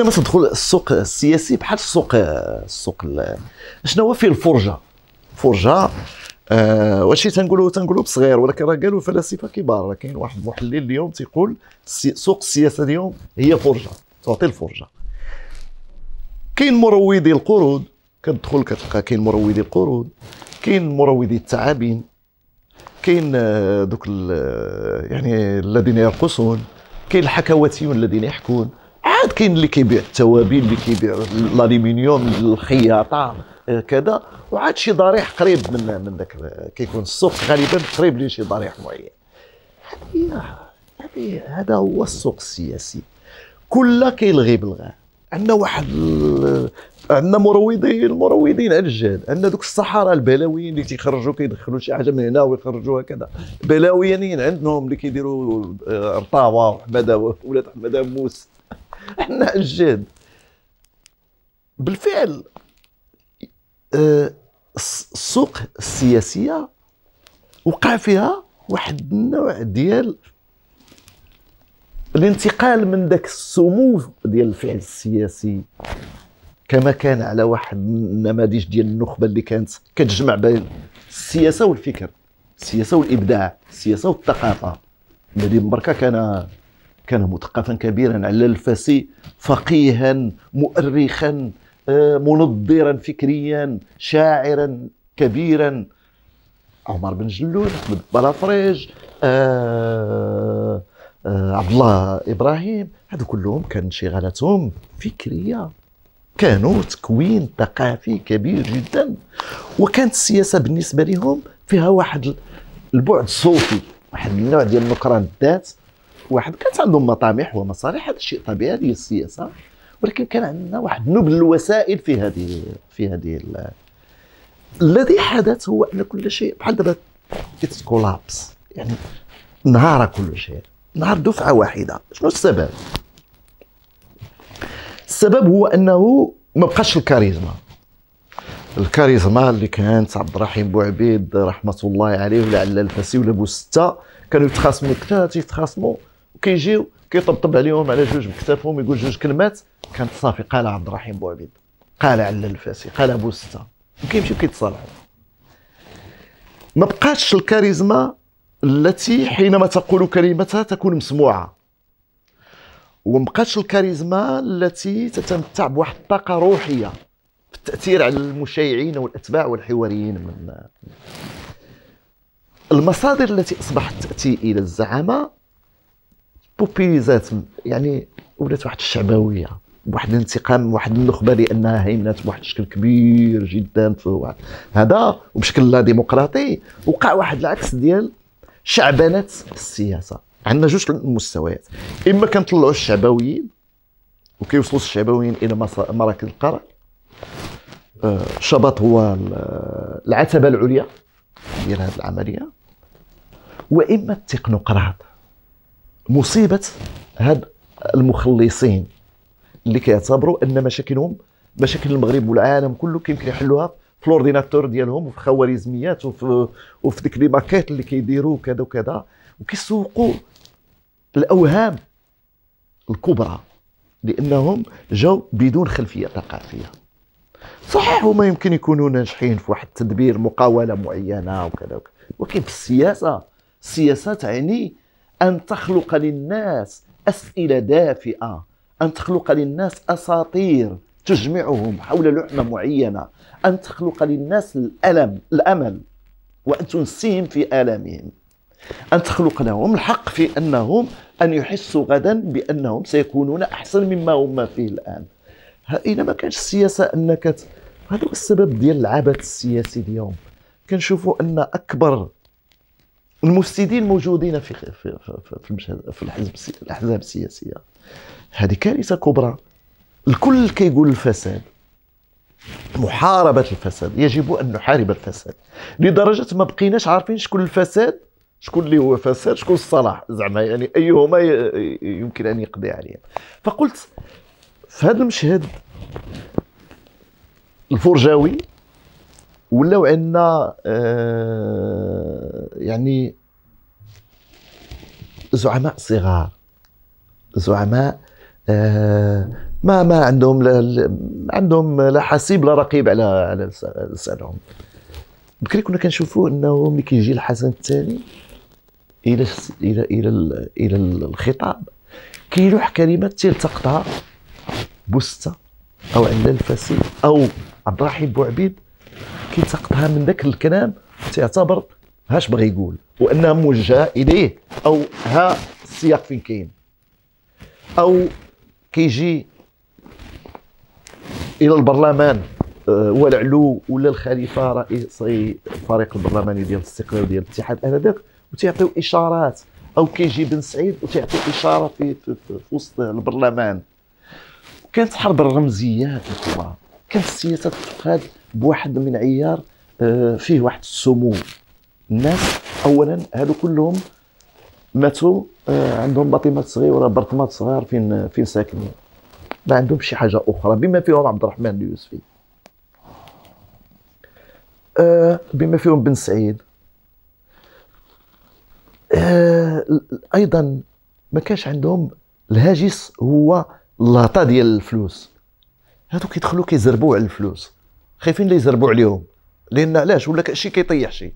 خلينا مثلا ندخل السوق السياسي بحال السوق السوق شنو هو فيه الفرجه فرجه آه واش تنقولوا تنقولوا بصغير ولكن راه قالوا فلاسفه كبار راه كاين واحد المحلل اليوم تيقول سوق السياسه اليوم هي فرجه تعطي الفرجه كاين مروضي القروض كتدخل كتلقى كاين مروضي القروض كاين مروضي التعابين كاين آه، دوك يعني الذين يرقصون كاين الحكواتيون الذين يحكون عاد كاين اللي كيبيع التوابل اللي كيبيع الالومنيوم الخياطه آه، كذا وعاد شي ضريح قريب من من ذاك كيكون السوق غالبا قريب لشي ضريح معين هذه هذا هو السوق السياسي كله كيلغي بالغاء عندنا واحد عندنا مروضين مروضين على الجهل عندنا دوك الصحراء البلاويين اللي تيخرجوا كيدخلوا شي حاجه من هنا ويخرجوها كذا بلاويين عندهم اللي كيديروا آه، رطاوه وحماده ولاد حماده موس احنا اجداد بالفعل آه، السوق السياسيه وقع فيها واحد النوع ديال الانتقال من ذاك السمو ديال الفعل السياسي كما كان على واحد النماذج ديال النخبه اللي كانت كتجمع بين السياسه والفكر السياسه والابداع السياسه والثقافه الذي بركه كان كان مثقفا كبيرا على الفاسي فقيها مؤرخا آه، منظرا فكريا شاعرا كبيرا عمر بن جلول احمد بلافريج آه، آه، عبد الله ابراهيم هذو كلهم كان انشغالاتهم فكريه كانوا تكوين ثقافي كبير جدا وكانت السياسه بالنسبه لهم فيها واحد البعد الصوفي واحد النوع ديال نكران الذات واحد كانت عندهم مطامح ومصالح هذا الشيء طبيعي هذه السياسه ولكن كان عندنا واحد نبل الوسائل في هذه في هذه الذي حدث هو ان كل شيء بحال دابا اتس كولابس يعني انهار كل شيء انهار دفعه واحده شنو السبب؟ السبب هو انه ما بقاش الكاريزما الكاريزما اللي كانت عبد الرحيم بوعبيد رحمه الله عليه ولعل الفاسي ولا بوستة كانوا يتخاصموا كثار تيتخاصموا كيجيو كيطبطب عليهم على جوج بكتافهم يقول جوج كلمات كانت صافي قال عبد الرحيم بوعبيد قال على الفاسي قال ابو سته وكيمشيو كيتصالحوا ما بقاتش الكاريزما التي حينما تقول كلمتها تكون مسموعه وما بقاتش الكاريزما التي تتمتع بواحد الطاقه روحيه في التاثير على المشيعين والاتباع والحواريين من المصادر التي اصبحت تاتي الى الزعامه بوبيليزات يعني ولات واحد الشعبويه بواحد الانتقام واحد النخبه لانها هيمنت بواحد الشكل كبير جدا في هذا وبشكل لا ديمقراطي وقع واحد العكس ديال شعبنه السياسه عندنا جوج المستويات اما كنطلعوا الشعبويين وكيوصلوا الشعبويين الى مراكز القرار آه شبط هو العتبه العليا ديال هذه العمليه واما التكنوقراط مصيبه هاد المخلصين اللي كيعتبروا ان مشاكلهم مشاكل المغرب والعالم كله كيمكن يحلوها في لورديناتور ديالهم وفي الخوارزميات وفي وفي ديك لي باكيت اللي كيديروا كذا وكذا وكيسوقوا الاوهام الكبرى لانهم جاو بدون خلفيه ثقافيه صحيح هما يمكن يكونوا ناجحين في واحد التدبير مقاوله معينه وكذا وكذا ولكن في السياسه السياسه تعني أن تخلق للناس أسئلة دافئة أن تخلق للناس أساطير تجمعهم حول لحمة معينة أن تخلق للناس الألم الأمل وأن تنسيهم في آلامهم أن تخلق لهم الحق في أنهم أن يحسوا غدا بأنهم سيكونون أحسن مما هم فيه الآن إلا ما كانش السياسة أنك هذا هو السبب ديال العبث السياسي اليوم كنشوفوا أن أكبر المفسدين موجودين في في في, في الحزب الاحزاب السياسيه هذه كارثه كبرى الكل كيقول الفساد محاربه الفساد يجب ان نحارب الفساد لدرجه ما بقيناش عارفين شكون الفساد شكون اللي هو فساد شكون الصلاح زعما يعني ايهما يمكن ان يقضي عليه فقلت في هذا المشهد الفرجاوي ولاو عندنا آه يعني زعماء صغار زعماء آه ما ما عندهم لا عندهم لا حسيب لا رقيب على على لسانهم بكري كنا كنشوفوا انه ملي كيجي الحسن الثاني الى الى الى الى الخطاب كيلوح كلمه تلتقطها بوسته او عند الفاسي او عبد الرحيم بوعبيد كيتسقطها من ذاك الكلام تعتبر هاش بغى يقول وانها موجهه اليه او ها السياق فين كاين او كيجي الى البرلمان آه، والعلو ولا الخليفه رئيس الفريق البرلماني ديال الاستقلال ديال الاتحاد انذاك وتيعطيو اشارات او كيجي بن سعيد وتيعطي اشاره في, في, في, في وسط البرلمان كانت حرب الرمزيات الكبار كانت السياسه تتخذ بواحد من عيار آه، فيه واحد السمو الناس اولا هادو كلهم ماتوا آه، عندهم بطيمات صغيره برطمات صغار فين فين ساكنين ما عندهم شي حاجه اخرى بما فيهم عبد الرحمن اليوسفي آه، بما فيهم بن سعيد ايضا ما كانش عندهم الهاجس هو اللاطه ديال الفلوس هادو كيدخلوا كيزربوا على الفلوس خايفين اللي يزربوا عليهم لان علاش ولا شي كيطيح شي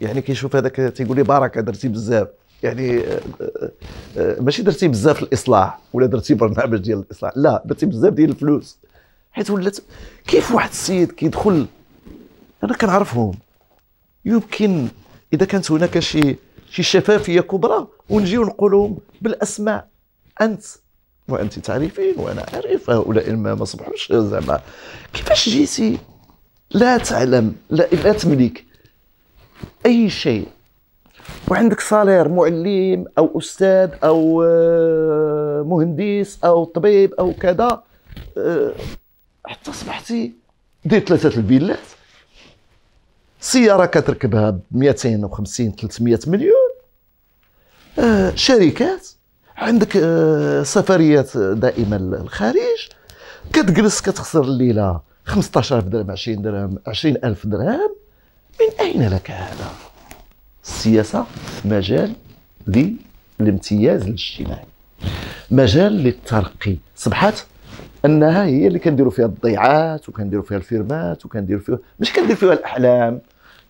يعني كيشوف هذاك تيقول لي بركه درتي بزاف يعني آه، آه، آه، ماشي درتي بزاف في الاصلاح ولا درتي برنامج ديال الاصلاح لا درتي بزاف ديال الفلوس حيت ولات كيف واحد السيد كيدخل انا كنعرفهم يمكن اذا كانت هناك شي شي شفافيه كبرى ونجيو نقولهم بالاسماء انت وانت تعرفين وانا اعرف هؤلاء ما ما صبحوش زعما كيفاش جيتي لا تعلم لا, لا تملك اي شيء وعندك صالير معلم او استاذ او آه، مهندس او طبيب او كذا آه، حتى صبحتي دير ثلاثه الفيلات سياره كتركبها ب 250 300 مليون آه، شركات عندك آه، سفريات دائما للخارج كتجلس كتخسر الليله 15000 درهم 20 درهم 20000 درهم من اين لك هذا السياسه مجال للامتياز الاجتماعي مجال للترقي صبحات انها هي اللي كنديروا فيها الضيعات وكنديروا فيها الفيرمات وكنديروا فيها ماشي كنديروا فيها الاحلام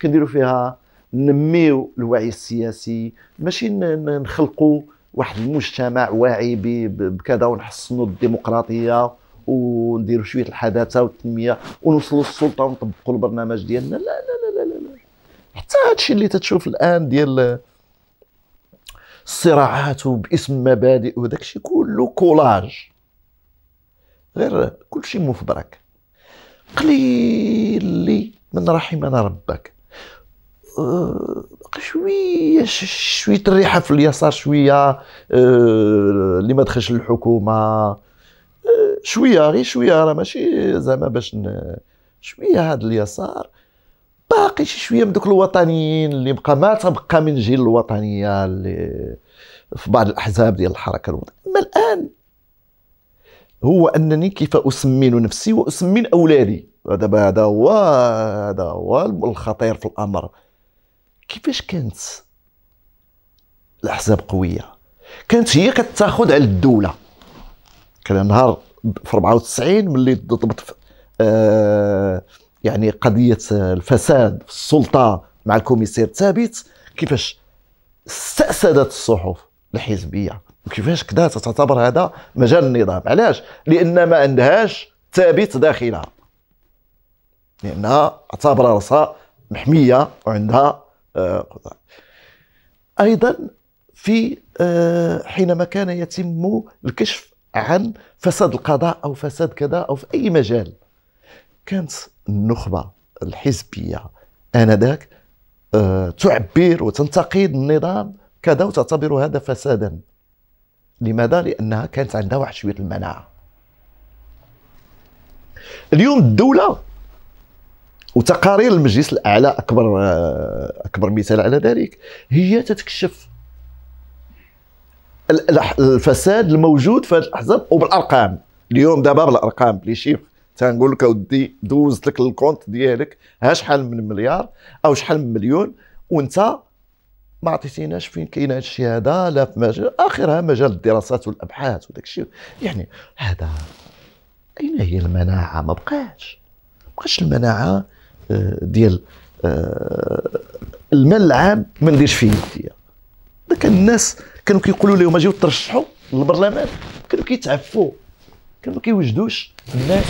كنديروا فيها نميو الوعي السياسي ماشي نخلقوا واحد المجتمع واعي بكذا ونحسنوا الديمقراطيه ونديروا شويه الحداثه والتنميه ونوصلوا للسلطه ونطبقوا البرنامج ديالنا لا لا لا لا لا حتى هادشي اللي تتشوف الان ديال الصراعات وباسم مبادئ وداكشي كله كولاج غير كلشي مفبرك قليل من رحمنا ربك أه، شويه شويه الريحه في اليسار شويه آه، اللي ما دخلش للحكومه آه، شويه غير شويه راه ماشي زعما باش شويه هذا اليسار باقي شي شويه من دوك الوطنيين اللي بقى ما تبقى من جيل الوطنيه اللي في بعض الاحزاب ديال الحركه الوطنيه اما الان هو انني كيف اسمن نفسي واسمن اولادي هذا هذا هو هذا هو الخطير في الامر كيفاش كانت الاحزاب قويه كانت هي كتاخذ على الدوله كان نهار في 94 ملي ضبط آه يعني قضيه الفساد في السلطه مع الكوميسير ثابت كيفاش استأسدت الصحف الحزبيه وكيفاش كذا تعتبر هذا مجال النظام علاش لان ما عندهاش ثابت داخلها لانها اعتبر راسها محميه وعندها قطاع آه، ايضا في آه، حينما كان يتم الكشف عن فساد القضاء او فساد كذا او في اي مجال كانت النخبه الحزبيه انذاك آه، تعبر وتنتقد النظام كذا وتعتبر هذا فسادا لماذا؟ لانها كانت عندها واحد شويه المناعه اليوم الدوله وتقارير المجلس الاعلى اكبر آه، اكبر مثال على ذلك هي تتكشف الفساد الموجود في هذه الاحزاب وبالارقام اليوم دابا بالارقام لي شيف تنقول لك اودي دوزت لك الكونت ديالك ها شحال من مليار او شحال من مليون وانت ما عطيتيناش فين كاين هذا الشيء هذا لا في مجال اخرها مجال الدراسات والابحاث وداك الشيء يعني هذا اين هي المناعه ما بقاش بقاش المناعه آه، ديال آه، المال العام ما نديرش فيه يديا ده كان الناس كانوا كيقولوا لهم اجيو ترشحوا للبرلمان كانوا كيتعفوا كانوا كيوجدوش الناس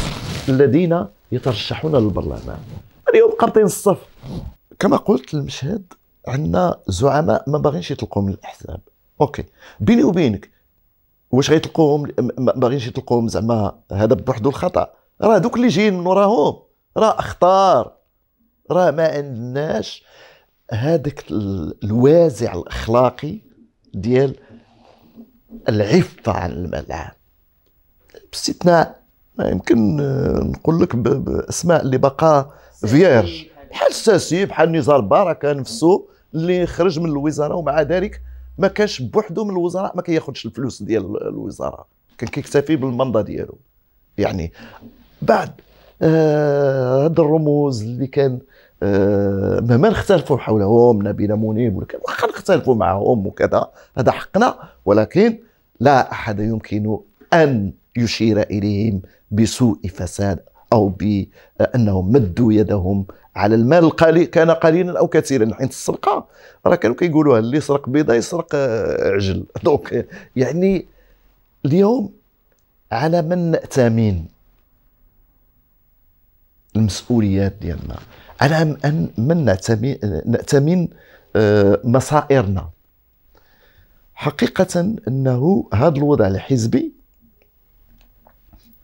الذين يترشحون للبرلمان اليوم قرطين الصف كما قلت المشهد عندنا زعماء ما باغينش يطلقوا من الاحزاب اوكي بيني وبينك واش غيطلقوهم ما باغينش يطلقوهم زعما هذا بوحدو الخطا راه دوك اللي جايين من وراهم راه اخطار راه ما عندناش هذاك الوازع الاخلاقي ديال العفه عن الملعب باستثناء يمكن نقول لك باسماء اللي بقى فيرج بحال الساسي بحال نزار بركه نفسه اللي خرج من الوزاره ومع ذلك ما كانش بوحدو من الوزراء ما كياخذش الفلوس ديال الوزاره كان كيكتفي بالمنضه ديالو يعني بعد آه، هاد الرموز اللي كان آه، مهما نختلفوا حولهم نبيل منيب ولكن نختلفوا معهم وكذا هذا حقنا ولكن لا احد يمكن ان يشير اليهم بسوء فساد او بانهم آه، مدوا يدهم على المال القليل كان قليلا او كثيرا حين السرقه راه كانوا كيقولوها اللي سرق بيضه يسرق عجل دونك يعني اليوم على من ناتمن المسؤوليات ديالنا على ان من نأتمن آه، مصائرنا حقيقة انه هذا الوضع الحزبي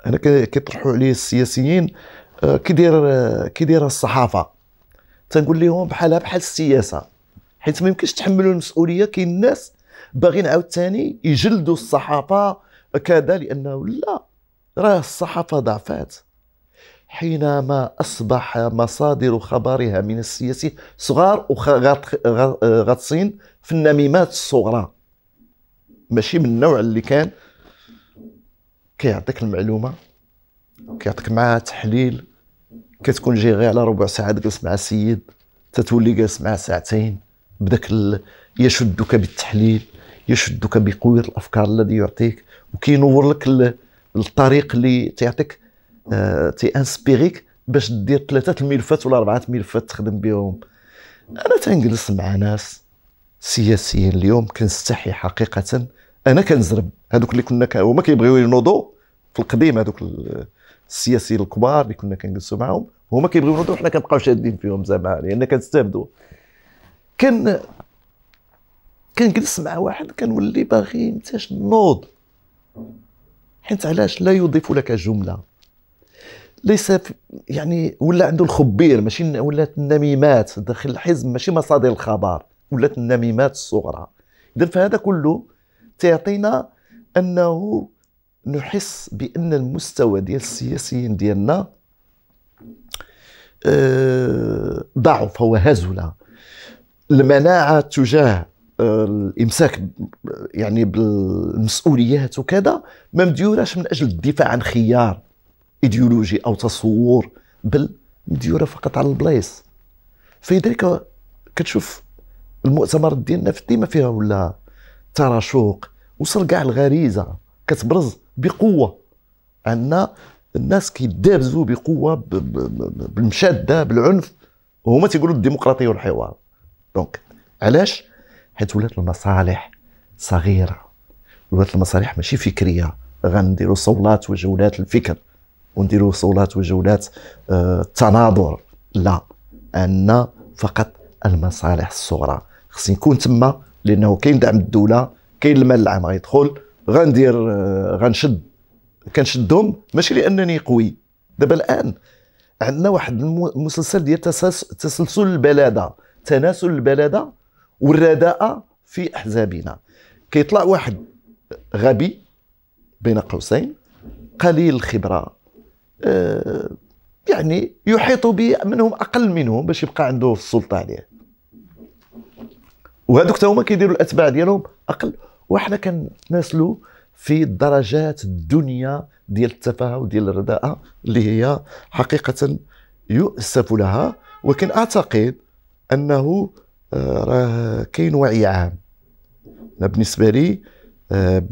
انا كيطرحوا عليه السياسيين آه، كيدير آه، كيدير الصحافة تنقول لهم بحالها بحال السياسة حيت ما يمكنش تحملوا المسؤولية كاين الناس باغيين عاوتاني يجلدوا الصحافة كذا لانه لا راه الصحافة ضعفات حينما أصبح مصادر خبرها من السياسي صغار وغاطسين في النميمات الصغرى ماشي من النوع اللي كان كيعطيك المعلومة كيعطيك معها تحليل كتكون جاي غير على ربع ساعة تجلس مع السيد تتولي جالس مع ساعتين بداك يشدك بالتحليل يشدك بقوة الأفكار الذي يعطيك وكينور لك الطريق اللي تيعطيك آه، تيانسبيريك باش دير ثلاثه الملفات ولا اربعه الملفات تخدم بهم انا تنجلس مع ناس سياسيين اليوم كنستحي حقيقه انا كنزرب هذوك اللي كنا هما كيبغيو ينوضوا في القديم هذوك السياسيين الكبار اللي كنا كنجلسوا معاهم هما كيبغيو ينوضوا حنا كنبقاو شادين فيهم زعما لان كنستافدوا كان كنجلس مع واحد كنولي باغي انتاش نوض حيت علاش لا يضيف لك جمله ليس يعني ولا عنده الخبير ماشي ولات النميمات داخل الحزب ماشي مصادر الخبر ولات النميمات الصغرى اذا فهذا كله تيعطينا انه نحس بان المستوى ديال السياسيين ديالنا آه، ضعف هو هزله المناعه تجاه آه، الامساك يعني بالمسؤوليات وكذا ما مديوراش من اجل الدفاع عن خيار ايديولوجي او تصور بل مديوره فقط على البلايص فلذلك كتشوف المؤتمرات ديالنا ديما فيها ولا تراشوق وصل كاع الغريزه كتبرز بقوه عندنا الناس كيدابزوا بقوه بالمشاده بالعنف وهما تيقولوا الديمقراطيه والحوار دونك علاش حيت ولات المصالح صغيره ولات المصالح ماشي فكريه غنديروا صولات وجولات الفكر ونديروا وصولات وجولات التناظر آه، لا ان فقط المصالح الصغرى خصني نكون تما لانه كاين دعم الدوله كاين المال العام غيدخل غندير آه، غنشد كنشدهم ماشي لانني قوي دابا الان عندنا واحد المسلسل ديال تسلسل البلاده تناسل البلاده والرداءه في احزابنا كيطلع واحد غبي بين قوسين قليل الخبره آه، يعني يحيط بمنهم اقل منهم باش يبقى عنده السلطه عليه وهذوك هما كيديروا الاتباع ديالهم اقل وحنا كنتناسلوا في درجات الدنيا ديال التفاهه وديال الرداءه اللي هي حقيقه يؤسف لها ولكن اعتقد انه آه، راه كاين وعي عام بالنسبه لي آه،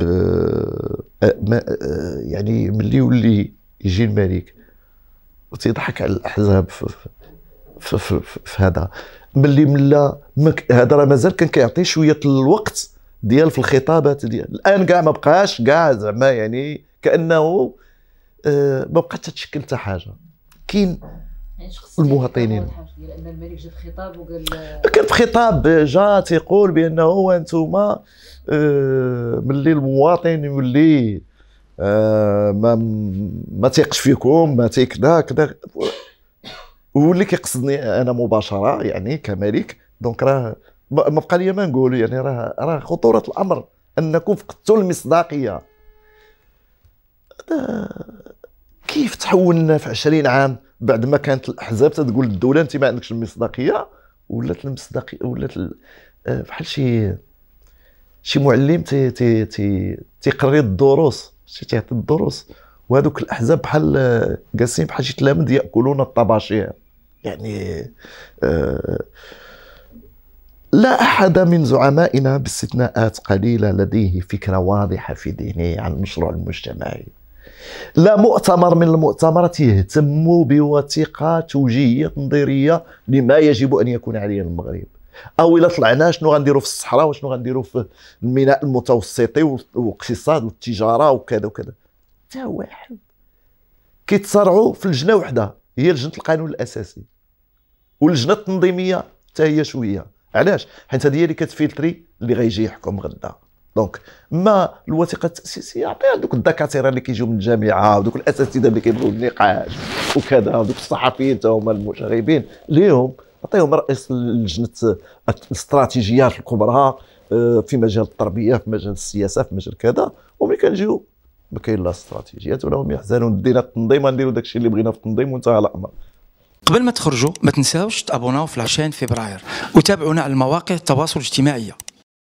يعني ملي يولي يجي الملك وتضحك على الاحزاب في, في, في, في, في هذا ملي ملا هذا راه مازال كان كيعطي شويه الوقت ديال في الخطابات ديال الان كاع ما بقاش كاع زعما يعني كانه آه ما بقات تتشكل حتى حاجه كاين يعني المواطنين لان الملك جا في خطاب وقال كان في خطاب جا تيقول بانه انتم آه، ملي المواطن يولي آه، ما ما تيقش فيكم ما تيكدا كذا هو اللي كيقصدني انا مباشره يعني كملك دونك راه ما بقى لي ما نقول يعني راه راه خطوره الامر انكم فقدتوا المصداقيه كيف تحولنا في 20 عام بعد ما كانت الاحزاب تتقول الدوله انت ما عندكش المصداقيه ولات المصداقيه ولات آه، بحال شي شي معلم تي تي تي تيقري الدروس شتي تيعطي الدروس وهذوك الاحزاب بحال جالسين آه، بحال شي تلامذ ياكلون الطباشير يعني آه، لا احد من زعمائنا باستثناءات قليله لديه فكره واضحه في ذهنه عن المشروع المجتمعي لا مؤتمر من المؤتمرات يهتم بوثيقه توجيهيه تنظيريه لما يجب ان يكون عليه المغرب او الا طلعنا شنو غنديروا في الصحراء وشنو غنديروا في الميناء المتوسطي والاقتصاد والتجاره وكذا وكذا حتى واحد كيتصارعوا في لجنه وحده هي لجنه القانون الاساسي واللجنه التنظيميه حتى هي شويه علاش حيت هذه هي اللي كتفلتري اللي غيجي يحكم غدا دونك ما الوثيقه التاسيسيه عطيها دوك الدكاتره اللي كيجيو من الجامعه ودوك الاساتذه اللي كيبغيو النقاش وكذا ودوك الصحفيين تا هما المشاغبين ليهم عطيهم رئيس لجنه الاستراتيجيات الكبرى آه، في مجال التربيه في مجال السياسه في مجال كذا وملي كنجيو ما كاين لا استراتيجيات ولا هم يحزنون دينا التنظيم غنديروا داكشي اللي بغينا في التنظيم وانتهى الامر قبل ما تخرجوا ما تنساوش تابوناو في لاشين فبراير وتابعونا على المواقع التواصل الاجتماعي